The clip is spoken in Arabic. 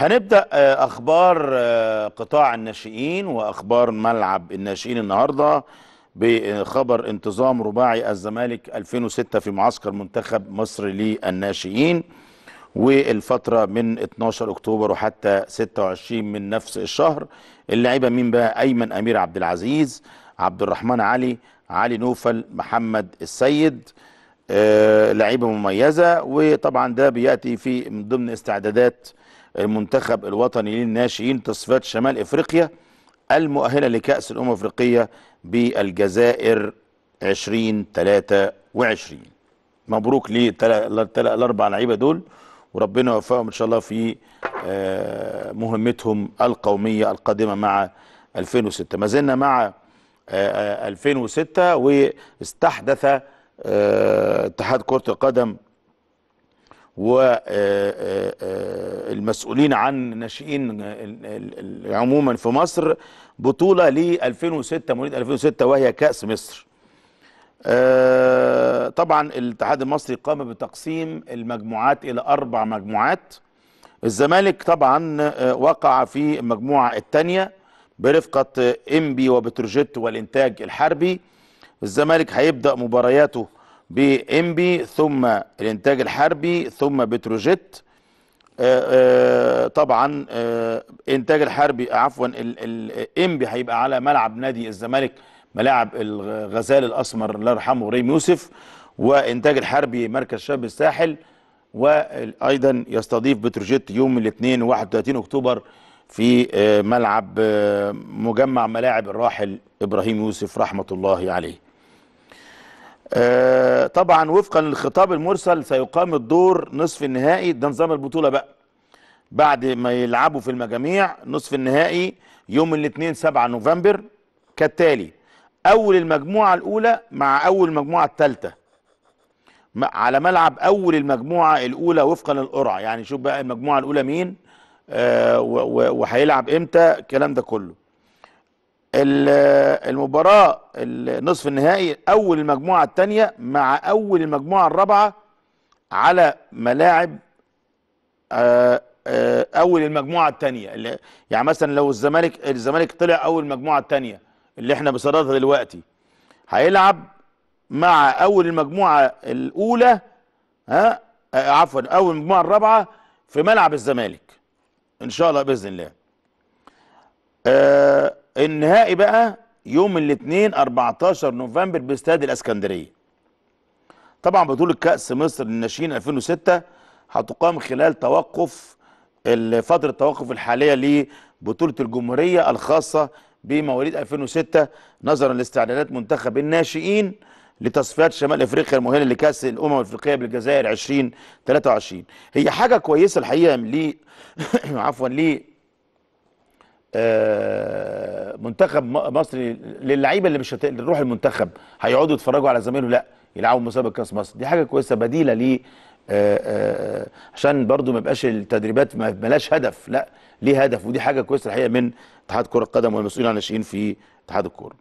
هنبدأ آه، أخبار آه، قطاع الناشئين وأخبار ملعب الناشئين النهاردة بخبر انتظام رباعي الزمالك 2006 في معسكر منتخب مصر للناشئين والفترة من 12 أكتوبر وحتى 26 من نفس الشهر اللعيبة مين بقى أيمن أمير عبد العزيز عبد الرحمن علي علي نوفل محمد السيد آه، لعيبة مميزة وطبعا ده بيأتي في من ضمن استعدادات المنتخب الوطني للناشئين تصفيات شمال افريقيا المؤهله لكاس الامم الافريقيه بالجزائر 2023 مبروك للاربع لعيبه دول وربنا يوفقهم ان شاء الله في آه، مهمتهم القوميه القادمه مع 2006 ما زلنا مع 2006 آه، آه، واستحدث اتحاد كره القدم والمسؤولين عن الناشئين عموما في مصر بطولة ل 2006 مواليد 2006 وهي كأس مصر آه، طبعا الاتحاد المصري قام بتقسيم المجموعات إلى أربع مجموعات الزمالك طبعا آه، وقع في المجموعة الثانية برفقة إمبي وبتروجيت والإنتاج الحربي الزمالك هيبدأ مبارياته بإمبي ثم الإنتاج الحربي ثم بتروجيت آه، آه، طبعا آه، إنتاج الحربي عفوا إنبي هيبقى على ملعب نادي الزمالك ملاعب الغزال الأسمر الله يرحمه ريم يوسف وإنتاج الحربي مركز شاب الساحل وأيضا يستضيف بتروجيت يوم الاثنين 31 أكتوبر في ملعب مجمع ملاعب الراحل إبراهيم يوسف رحمة الله عليه آه، طبعا وفقا للخطاب المرسل سيقام الدور نصف النهائي ده نظام البطوله بقى بعد ما يلعبوا في المجاميع نصف النهائي يوم الاثنين 7 نوفمبر كالتالي اول المجموعه الاولى مع اول المجموعه الثالثه على ملعب اول المجموعه الاولى وفقا للقرعه يعني شوف بقى المجموعه الاولى مين آه، وهيلعب امتى الكلام ده كله المباراة النصف النهائي أول المجموعة الثانية مع أول المجموعة الرابعة على ملاعب آه، آه، أول المجموعة الثانية يعني مثلا لو الزمالك الزمالك طلع أول المجموعة الثانية اللي احنا بصددها دلوقتي هيلعب مع أول المجموعة الأولى ها آه، عفوا أول المجموعة الرابعة في ملعب الزمالك إن شاء الله بإذن الله أه النهائي بقى يوم الاثنين 14 نوفمبر باستاد الاسكندريه طبعا بطوله كاس مصر للناشئين 2006 هتقام خلال توقف فتره التوقف الحاليه لبطوله الجمهوريه الخاصه بمواليد 2006 نظرا لاستعدادات منتخب الناشئين لتصفيات شمال افريقيا المهمه لكاس الامم الافريقيه بالجزائر 2023 هي حاجه كويسه الحقيقه ليه عفوا ليه آه، منتخب مصري للعيبه اللي مش هتروح المنتخب هيقعدوا يتفرجوا على زمايله لا يلعبوا مسابقه كاس مصر دي حاجه كويسه بديله ليه آه، آه، عشان برضو ما يبقاش التدريبات ما ملاش هدف لا ليه هدف ودي حاجه كويسه الحقيقه من اتحاد كره القدم والمسؤولين عن الناشئين في اتحاد الكوره